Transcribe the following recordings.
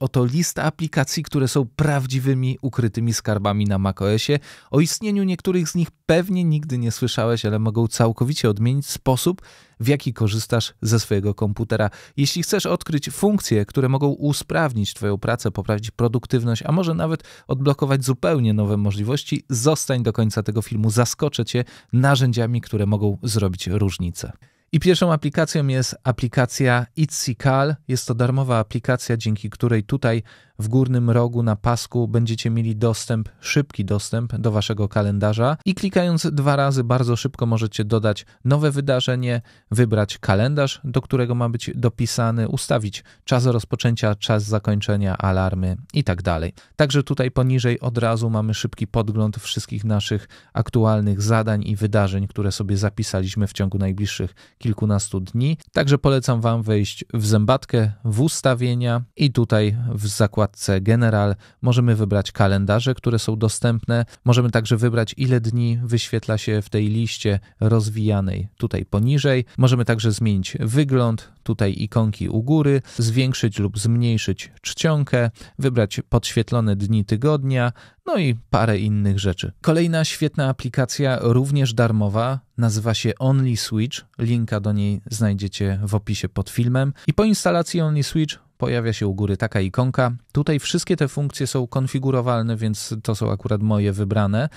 Oto lista aplikacji, które są prawdziwymi ukrytymi skarbami na macOSie. O istnieniu niektórych z nich pewnie nigdy nie słyszałeś, ale mogą całkowicie odmienić sposób, w jaki korzystasz ze swojego komputera. Jeśli chcesz odkryć funkcje, które mogą usprawnić Twoją pracę, poprawić produktywność, a może nawet odblokować zupełnie nowe możliwości, zostań do końca tego filmu. Zaskoczę Cię narzędziami, które mogą zrobić różnicę. I pierwszą aplikacją jest aplikacja Itsikal. Jest to darmowa aplikacja, dzięki której tutaj w górnym rogu na pasku będziecie mieli dostęp, szybki dostęp do waszego kalendarza i klikając dwa razy bardzo szybko możecie dodać nowe wydarzenie, wybrać kalendarz, do którego ma być dopisany, ustawić czas rozpoczęcia, czas zakończenia, alarmy itd. Tak Także tutaj poniżej od razu mamy szybki podgląd wszystkich naszych aktualnych zadań i wydarzeń, które sobie zapisaliśmy w ciągu najbliższych kilkunastu dni. Także polecam wam wejść w zębatkę, w ustawienia i tutaj w zakładkę zakładce General możemy wybrać kalendarze, które są dostępne. Możemy także wybrać, ile dni wyświetla się w tej liście rozwijanej tutaj poniżej. Możemy także zmienić wygląd, tutaj ikonki u góry, zwiększyć lub zmniejszyć czcionkę, wybrać podświetlone dni tygodnia, no i parę innych rzeczy. Kolejna świetna aplikacja, również darmowa, nazywa się Only Switch. Linka do niej znajdziecie w opisie pod filmem. I po instalacji Only Switch pojawia się u góry taka ikonka. Tutaj wszystkie te funkcje są konfigurowalne, więc to są akurat moje wybrane.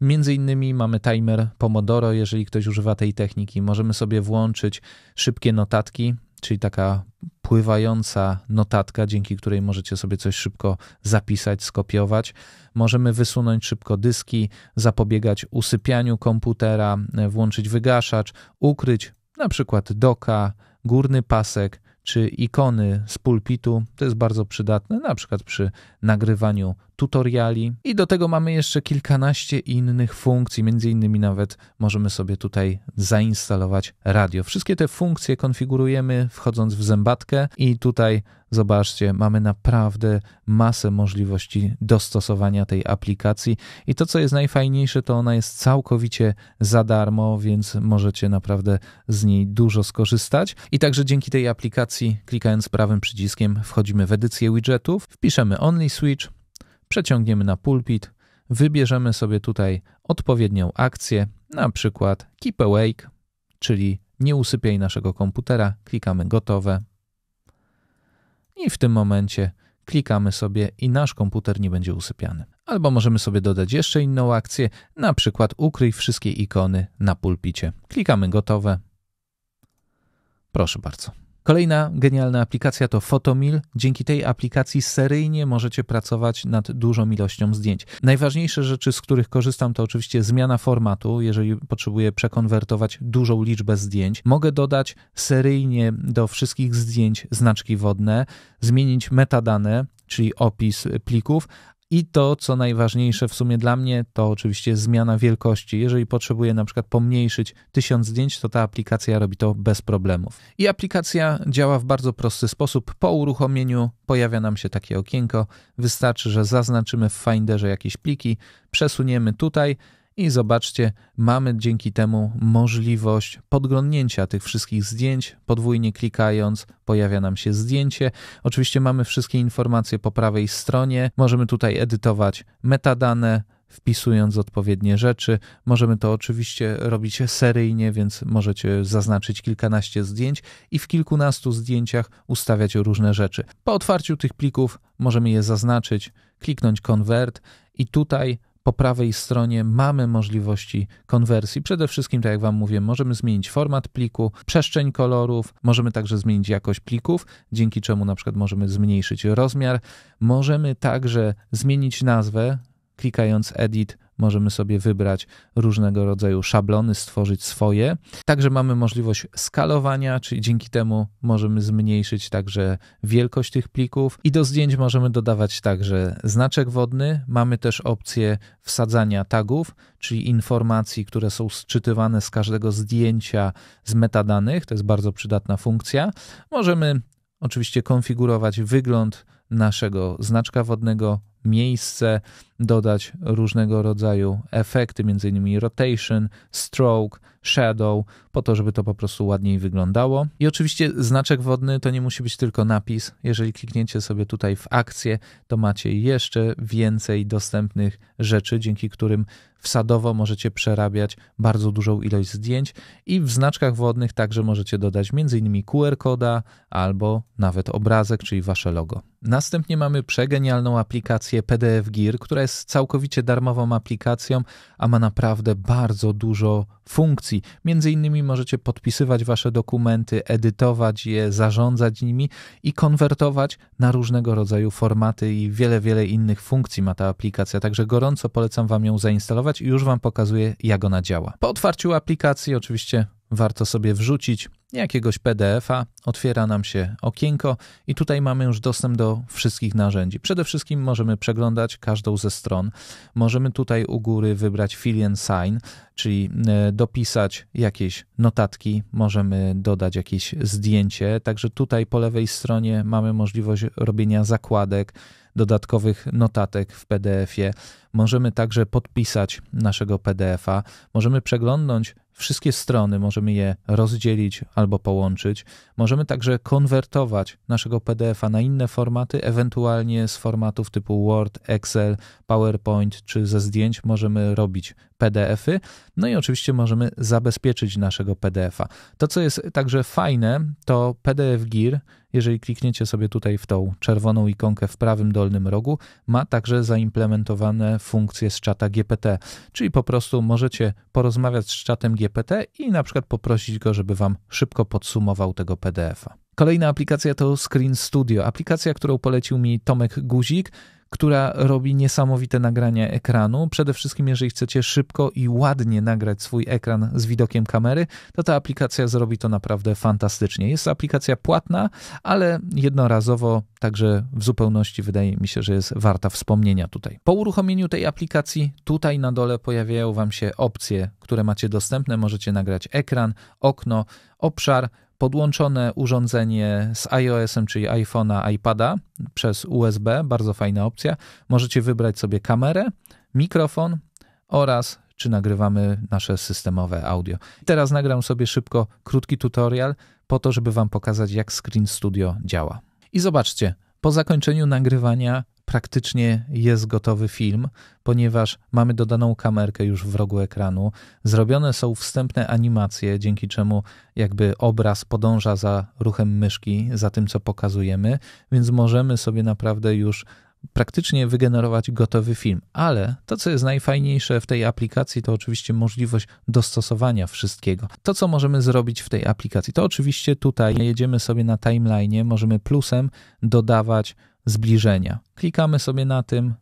Między innymi mamy timer Pomodoro, jeżeli ktoś używa tej techniki. Możemy sobie włączyć szybkie notatki, czyli taka pływająca notatka, dzięki której możecie sobie coś szybko zapisać, skopiować. Możemy wysunąć szybko dyski, zapobiegać usypianiu komputera, włączyć wygaszacz, ukryć na przykład doka, górny pasek czy ikony z pulpitu. To jest bardzo przydatne na przykład przy nagrywaniu tutoriali i do tego mamy jeszcze kilkanaście innych funkcji, między innymi nawet możemy sobie tutaj zainstalować radio. Wszystkie te funkcje konfigurujemy wchodząc w zębatkę i tutaj Zobaczcie, mamy naprawdę masę możliwości dostosowania tej aplikacji. I to, co jest najfajniejsze, to ona jest całkowicie za darmo, więc możecie naprawdę z niej dużo skorzystać. I także dzięki tej aplikacji, klikając prawym przyciskiem, wchodzimy w edycję widgetów, wpiszemy Only Switch, przeciągniemy na pulpit, wybierzemy sobie tutaj odpowiednią akcję, na przykład Keep Awake, czyli nie usypiaj naszego komputera, klikamy gotowe i w tym momencie klikamy sobie i nasz komputer nie będzie usypiany. Albo możemy sobie dodać jeszcze inną akcję, na przykład ukryj wszystkie ikony na pulpicie. Klikamy gotowe. Proszę bardzo. Kolejna genialna aplikacja to Photomil. Dzięki tej aplikacji seryjnie możecie pracować nad dużą ilością zdjęć. Najważniejsze rzeczy, z których korzystam, to oczywiście zmiana formatu, jeżeli potrzebuję przekonwertować dużą liczbę zdjęć. Mogę dodać seryjnie do wszystkich zdjęć znaczki wodne, zmienić metadane, czyli opis plików, i to, co najważniejsze w sumie dla mnie, to oczywiście zmiana wielkości. Jeżeli potrzebuję na przykład pomniejszyć 1000 zdjęć, to ta aplikacja robi to bez problemów. I aplikacja działa w bardzo prosty sposób. Po uruchomieniu pojawia nam się takie okienko. Wystarczy, że zaznaczymy w Finderze jakieś pliki, przesuniemy tutaj i zobaczcie, mamy dzięki temu możliwość podglądnięcia tych wszystkich zdjęć. Podwójnie klikając pojawia nam się zdjęcie. Oczywiście mamy wszystkie informacje po prawej stronie. Możemy tutaj edytować metadane, wpisując odpowiednie rzeczy. Możemy to oczywiście robić seryjnie, więc możecie zaznaczyć kilkanaście zdjęć i w kilkunastu zdjęciach ustawiać różne rzeczy. Po otwarciu tych plików możemy je zaznaczyć, kliknąć konwert i tutaj po prawej stronie mamy możliwości konwersji. Przede wszystkim, tak jak Wam mówię, możemy zmienić format pliku, przestrzeń kolorów, możemy także zmienić jakość plików, dzięki czemu na przykład możemy zmniejszyć rozmiar. Możemy także zmienić nazwę, klikając Edit możemy sobie wybrać różnego rodzaju szablony, stworzyć swoje. Także mamy możliwość skalowania, czyli dzięki temu możemy zmniejszyć także wielkość tych plików i do zdjęć możemy dodawać także znaczek wodny. Mamy też opcję wsadzania tagów, czyli informacji, które są sczytywane z każdego zdjęcia z metadanych. To jest bardzo przydatna funkcja. Możemy oczywiście konfigurować wygląd naszego znaczka wodnego, miejsce, dodać różnego rodzaju efekty, m.in. rotation, stroke, shadow, po to, żeby to po prostu ładniej wyglądało. I oczywiście znaczek wodny to nie musi być tylko napis. Jeżeli klikniecie sobie tutaj w akcję, to macie jeszcze więcej dostępnych rzeczy, dzięki którym wsadowo możecie przerabiać bardzo dużą ilość zdjęć i w znaczkach wodnych także możecie dodać m.in. QR koda albo nawet obrazek, czyli wasze logo. Następnie mamy przegenialną aplikację PDF Gear, która jest całkowicie darmową aplikacją, a ma naprawdę bardzo dużo funkcji. Między innymi możecie podpisywać wasze dokumenty, edytować je, zarządzać nimi i konwertować na różnego rodzaju formaty i wiele, wiele innych funkcji ma ta aplikacja. Także gorąco polecam wam ją zainstalować i już wam pokazuję, jak ona działa. Po otwarciu aplikacji oczywiście warto sobie wrzucić jakiegoś PDF-a, otwiera nam się okienko i tutaj mamy już dostęp do wszystkich narzędzi. Przede wszystkim możemy przeglądać każdą ze stron. Możemy tutaj u góry wybrać Fill and Sign, czyli e, dopisać jakieś notatki, możemy dodać jakieś zdjęcie. Także tutaj po lewej stronie mamy możliwość robienia zakładek, dodatkowych notatek w PDF-ie. Możemy także podpisać naszego PDF-a. Możemy przeglądnąć Wszystkie strony możemy je rozdzielić albo połączyć. Możemy także konwertować naszego PDF-a na inne formaty, ewentualnie z formatów typu Word, Excel, PowerPoint czy ze zdjęć możemy robić PDF-y. No i oczywiście możemy zabezpieczyć naszego PDF-a. To, co jest także fajne, to PDF Gear. Jeżeli klikniecie sobie tutaj w tą czerwoną ikonkę w prawym dolnym rogu, ma także zaimplementowane funkcje z czata GPT, czyli po prostu możecie porozmawiać z czatem GPT GPT i na przykład poprosić go, żeby Wam szybko podsumował tego PDF-a. Kolejna aplikacja to Screen Studio, aplikacja, którą polecił mi Tomek Guzik która robi niesamowite nagrania ekranu. Przede wszystkim, jeżeli chcecie szybko i ładnie nagrać swój ekran z widokiem kamery, to ta aplikacja zrobi to naprawdę fantastycznie. Jest to aplikacja płatna, ale jednorazowo, także w zupełności wydaje mi się, że jest warta wspomnienia tutaj. Po uruchomieniu tej aplikacji, tutaj na dole pojawiają Wam się opcje, które macie dostępne. Możecie nagrać ekran, okno, obszar, podłączone urządzenie z iOS-em, czyli iPhone'a, iPada przez USB, bardzo fajna opcja. Możecie wybrać sobie kamerę, mikrofon oraz czy nagrywamy nasze systemowe audio. Teraz nagram sobie szybko krótki tutorial po to, żeby wam pokazać jak Screen Studio działa. I zobaczcie, po zakończeniu nagrywania praktycznie jest gotowy film, ponieważ mamy dodaną kamerkę już w rogu ekranu, zrobione są wstępne animacje, dzięki czemu jakby obraz podąża za ruchem myszki, za tym co pokazujemy, więc możemy sobie naprawdę już praktycznie wygenerować gotowy film. Ale to, co jest najfajniejsze w tej aplikacji, to oczywiście możliwość dostosowania wszystkiego. To, co możemy zrobić w tej aplikacji, to oczywiście tutaj jedziemy sobie na timeline, możemy plusem dodawać zbliżenia. Klikamy sobie na tym,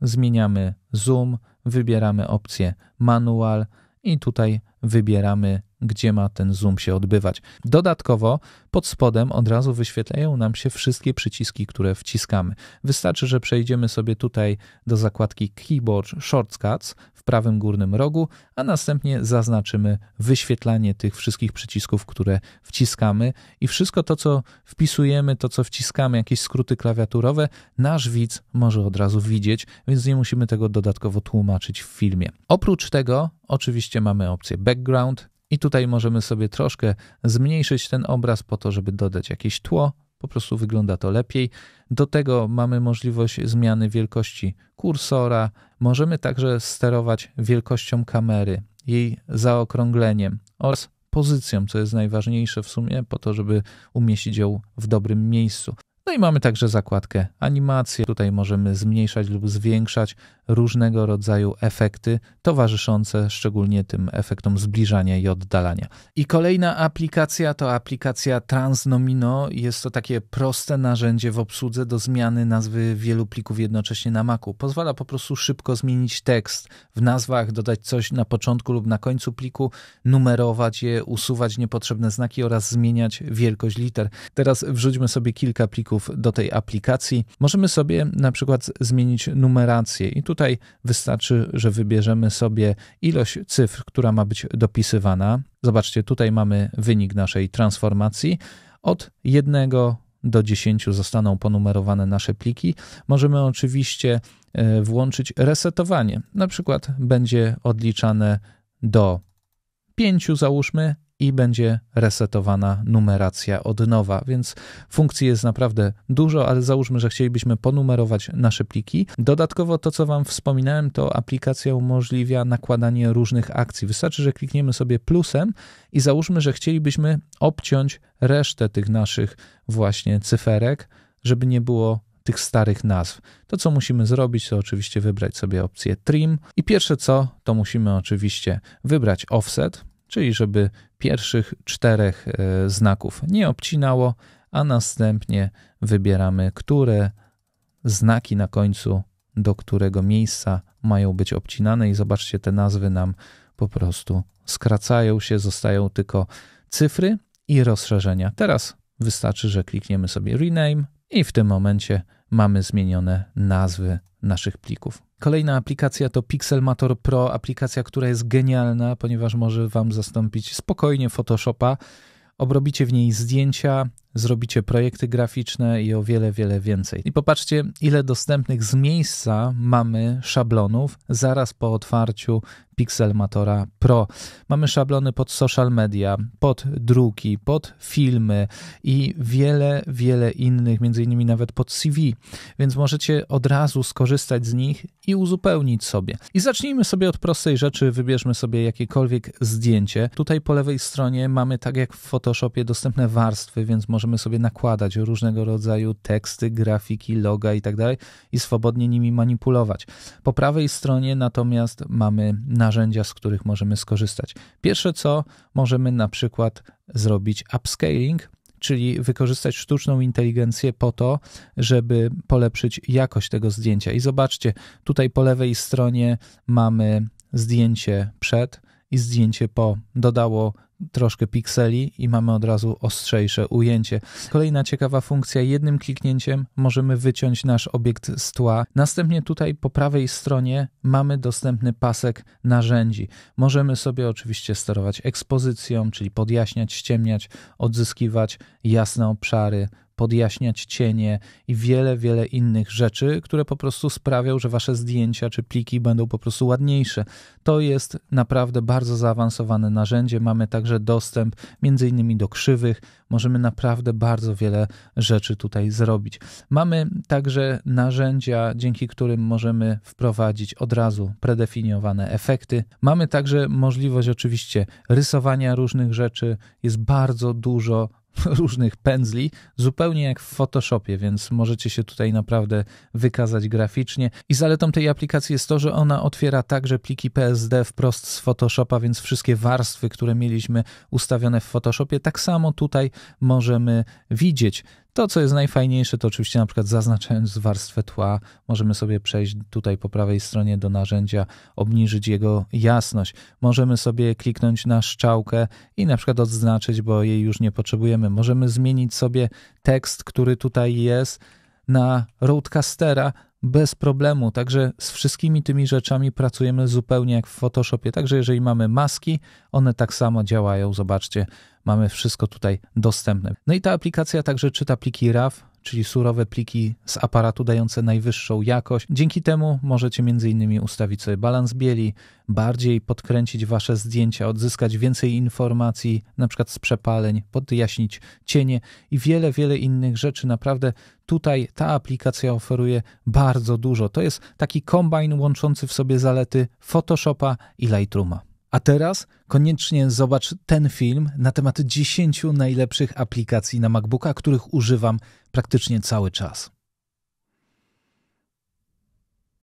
zmieniamy zoom, wybieramy opcję manual i tutaj wybieramy gdzie ma ten zoom się odbywać. Dodatkowo pod spodem od razu wyświetlają nam się wszystkie przyciski, które wciskamy. Wystarczy, że przejdziemy sobie tutaj do zakładki Keyboard Shortcuts w prawym górnym rogu, a następnie zaznaczymy wyświetlanie tych wszystkich przycisków, które wciskamy i wszystko to, co wpisujemy, to co wciskamy, jakieś skróty klawiaturowe, nasz widz może od razu widzieć, więc nie musimy tego dodatkowo tłumaczyć w filmie. Oprócz tego oczywiście mamy opcję background, i tutaj możemy sobie troszkę zmniejszyć ten obraz po to, żeby dodać jakieś tło, po prostu wygląda to lepiej. Do tego mamy możliwość zmiany wielkości kursora. Możemy także sterować wielkością kamery, jej zaokrągleniem oraz pozycją, co jest najważniejsze w sumie, po to, żeby umieścić ją w dobrym miejscu. No i mamy także zakładkę animacje. Tutaj możemy zmniejszać lub zwiększać różnego rodzaju efekty towarzyszące szczególnie tym efektom zbliżania i oddalania. I kolejna aplikacja to aplikacja Transnomino. Jest to takie proste narzędzie w obsłudze do zmiany nazwy wielu plików jednocześnie na Macu. Pozwala po prostu szybko zmienić tekst w nazwach, dodać coś na początku lub na końcu pliku, numerować je, usuwać niepotrzebne znaki oraz zmieniać wielkość liter. Teraz wrzućmy sobie kilka plików plików do tej aplikacji, możemy sobie na przykład zmienić numerację i tutaj wystarczy, że wybierzemy sobie ilość cyfr, która ma być dopisywana. Zobaczcie, tutaj mamy wynik naszej transformacji od 1 do 10 zostaną ponumerowane nasze pliki. Możemy oczywiście e, włączyć resetowanie. Na przykład będzie odliczane do 5 załóżmy, i będzie resetowana numeracja od nowa, więc funkcji jest naprawdę dużo, ale załóżmy, że chcielibyśmy ponumerować nasze pliki. Dodatkowo to, co Wam wspominałem, to aplikacja umożliwia nakładanie różnych akcji. Wystarczy, że klikniemy sobie plusem i załóżmy, że chcielibyśmy obciąć resztę tych naszych właśnie cyferek, żeby nie było tych starych nazw. To, co musimy zrobić, to oczywiście wybrać sobie opcję trim i pierwsze co, to musimy oczywiście wybrać offset, czyli żeby pierwszych czterech e, znaków nie obcinało, a następnie wybieramy, które znaki na końcu do którego miejsca mają być obcinane i zobaczcie, te nazwy nam po prostu skracają się, zostają tylko cyfry i rozszerzenia. Teraz wystarczy, że klikniemy sobie rename i w tym momencie mamy zmienione nazwy naszych plików. Kolejna aplikacja to Pixelmator Pro, aplikacja, która jest genialna, ponieważ może Wam zastąpić spokojnie Photoshopa. Obrobicie w niej zdjęcia, zrobicie projekty graficzne i o wiele, wiele więcej. I popatrzcie, ile dostępnych z miejsca mamy szablonów zaraz po otwarciu Pixelmatora Pro. Mamy szablony pod social media, pod druki, pod filmy i wiele, wiele innych, między innymi nawet pod CV, więc możecie od razu skorzystać z nich i uzupełnić sobie. I zacznijmy sobie od prostej rzeczy, wybierzmy sobie jakiekolwiek zdjęcie. Tutaj po lewej stronie mamy, tak jak w Photoshopie, dostępne warstwy, więc możecie możemy sobie nakładać różnego rodzaju teksty, grafiki, loga itd. Tak i swobodnie nimi manipulować. Po prawej stronie natomiast mamy narzędzia, z których możemy skorzystać. Pierwsze co, możemy na przykład zrobić upscaling, czyli wykorzystać sztuczną inteligencję po to, żeby polepszyć jakość tego zdjęcia. I zobaczcie, tutaj po lewej stronie mamy zdjęcie przed i zdjęcie po. Dodało troszkę pikseli i mamy od razu ostrzejsze ujęcie. Kolejna ciekawa funkcja, jednym kliknięciem możemy wyciąć nasz obiekt z tła. Następnie tutaj po prawej stronie mamy dostępny pasek narzędzi. Możemy sobie oczywiście sterować ekspozycją, czyli podjaśniać, ściemniać, odzyskiwać jasne obszary, podjaśniać cienie i wiele, wiele innych rzeczy, które po prostu sprawią, że wasze zdjęcia czy pliki będą po prostu ładniejsze. To jest naprawdę bardzo zaawansowane narzędzie. Mamy także także dostęp między innymi do krzywych. Możemy naprawdę bardzo wiele rzeczy tutaj zrobić. Mamy także narzędzia, dzięki którym możemy wprowadzić od razu predefiniowane efekty. Mamy także możliwość oczywiście rysowania różnych rzeczy. Jest bardzo dużo różnych pędzli, zupełnie jak w Photoshopie, więc możecie się tutaj naprawdę wykazać graficznie. I zaletą tej aplikacji jest to, że ona otwiera także pliki PSD wprost z Photoshopa, więc wszystkie warstwy, które mieliśmy ustawione w Photoshopie, tak samo tutaj możemy widzieć. To, co jest najfajniejsze, to oczywiście na przykład zaznaczając warstwę tła, możemy sobie przejść tutaj po prawej stronie do narzędzia, obniżyć jego jasność. Możemy sobie kliknąć na szczałkę i na przykład odznaczyć, bo jej już nie potrzebujemy. Możemy zmienić sobie tekst, który tutaj jest na roadcastera, bez problemu. Także z wszystkimi tymi rzeczami pracujemy zupełnie jak w Photoshopie. Także jeżeli mamy maski, one tak samo działają. Zobaczcie, mamy wszystko tutaj dostępne. No i ta aplikacja także czyta pliki RAW, czyli surowe pliki z aparatu dające najwyższą jakość. Dzięki temu możecie m.in. ustawić sobie balans bieli, bardziej podkręcić wasze zdjęcia, odzyskać więcej informacji, na przykład z przepaleń, podjaśnić cienie i wiele, wiele innych rzeczy. Naprawdę tutaj ta aplikacja oferuje bardzo dużo. To jest taki kombajn łączący w sobie zalety Photoshopa i Lightrooma. A teraz koniecznie zobacz ten film na temat 10 najlepszych aplikacji na MacBooka, których używam praktycznie cały czas.